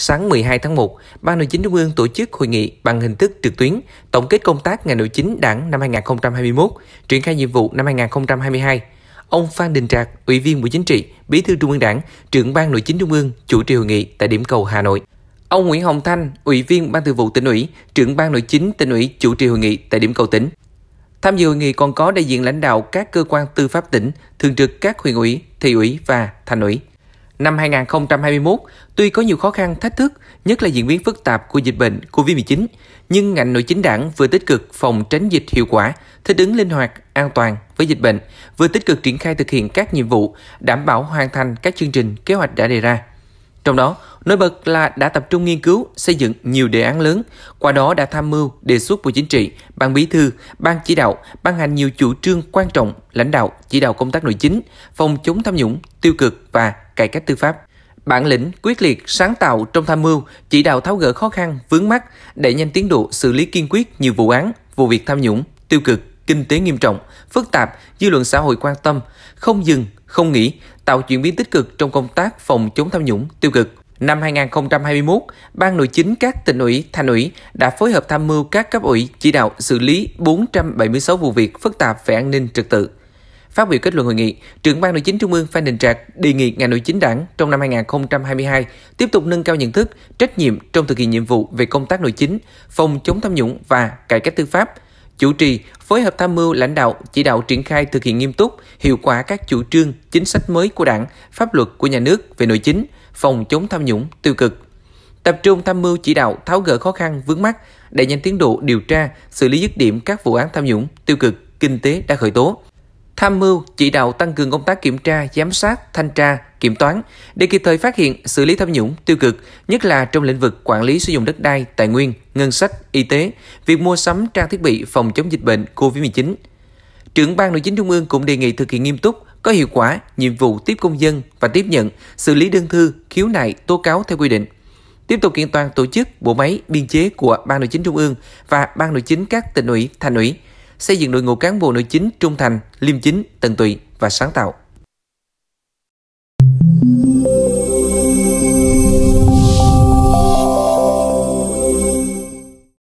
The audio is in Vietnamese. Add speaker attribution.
Speaker 1: sáng 12 tháng 1, Ban Nội chính Trung ương tổ chức hội nghị bằng hình thức trực tuyến tổng kết công tác ngành nội chính đảng năm 2021, triển khai nhiệm vụ năm 2022. Ông Phan Đình Trạc, Ủy viên Bộ Chính trị, Bí thư Trung ương Đảng, trưởng Ban Nội chính Trung ương chủ trì hội nghị tại điểm cầu Hà Nội. Ông Nguyễn Hồng Thanh, Ủy viên Ban Thường vụ tỉnh ủy, trưởng Ban Nội chính tỉnh ủy chủ trì hội nghị tại điểm cầu tỉnh. Tham dự hội nghị còn có đại diện lãnh đạo các cơ quan tư pháp tỉnh, thường trực các huyện ủy, thị ủy và thành ủy. Năm 2021, tuy có nhiều khó khăn, thách thức, nhất là diễn biến phức tạp của dịch bệnh COVID-19, nhưng ngành nội chính đảng vừa tích cực phòng tránh dịch hiệu quả, thích ứng linh hoạt, an toàn với dịch bệnh, vừa tích cực triển khai thực hiện các nhiệm vụ, đảm bảo hoàn thành các chương trình, kế hoạch đã đề ra. Trong đó, nổi bật là đã tập trung nghiên cứu, xây dựng nhiều đề án lớn, qua đó đã tham mưu, đề xuất Bộ Chính trị, Ban Bí thư, Ban chỉ đạo, ban hành nhiều chủ trương quan trọng, lãnh đạo, chỉ đạo công tác nội chính, phòng chống tham nhũng, tiêu cực và cải cách tư pháp. Bản lĩnh, quyết liệt, sáng tạo trong tham mưu, chỉ đạo tháo gỡ khó khăn, vướng mắt, đẩy nhanh tiến độ xử lý kiên quyết nhiều vụ án, vụ việc tham nhũng, tiêu cực, kinh tế nghiêm trọng, phức tạp, dư luận xã hội quan tâm, không dừng, không nghỉ, tạo chuyển biến tích cực trong công tác phòng chống tham nhũng, tiêu cực. Năm 2021, Ban Nội chính các tỉnh ủy, thành ủy đã phối hợp tham mưu các cấp ủy chỉ đạo xử lý 476 vụ việc phức tạp về an ninh trật tự. Phát biểu kết luận hội nghị, trưởng ban nội chính Trung ương Phan Đình Trạc đề nghị ngành nội chính đảng trong năm 2022 tiếp tục nâng cao nhận thức, trách nhiệm trong thực hiện nhiệm vụ về công tác nội chính, phòng chống tham nhũng và cải cách tư pháp, chủ trì phối hợp tham mưu lãnh đạo chỉ đạo triển khai thực hiện nghiêm túc hiệu quả các chủ trương chính sách mới của đảng pháp luật của nhà nước về nội chính phòng chống tham nhũng tiêu cực tập trung tham mưu chỉ đạo tháo gỡ khó khăn vướng mắt đẩy nhanh tiến độ điều tra xử lý dứt điểm các vụ án tham nhũng tiêu cực kinh tế đã khởi tố tham mưu chỉ đạo tăng cường công tác kiểm tra, giám sát, thanh tra, kiểm toán để kịp thời phát hiện, xử lý tham nhũng, tiêu cực, nhất là trong lĩnh vực quản lý sử dụng đất đai, tài nguyên, ngân sách, y tế, việc mua sắm trang thiết bị phòng chống dịch bệnh COVID-19. Trưởng ban nội chính trung ương cũng đề nghị thực hiện nghiêm túc, có hiệu quả nhiệm vụ tiếp công dân và tiếp nhận, xử lý đơn thư, khiếu nại, tố cáo theo quy định. Tiếp tục kiện toàn tổ chức, bộ máy, biên chế của Ban Nội chính Trung ương và Ban Nội chính các tỉnh ủy, thành ủy, xây dựng đội ngũ cán bộ nội chính trung thành, liêm chính, tận tụy và sáng tạo.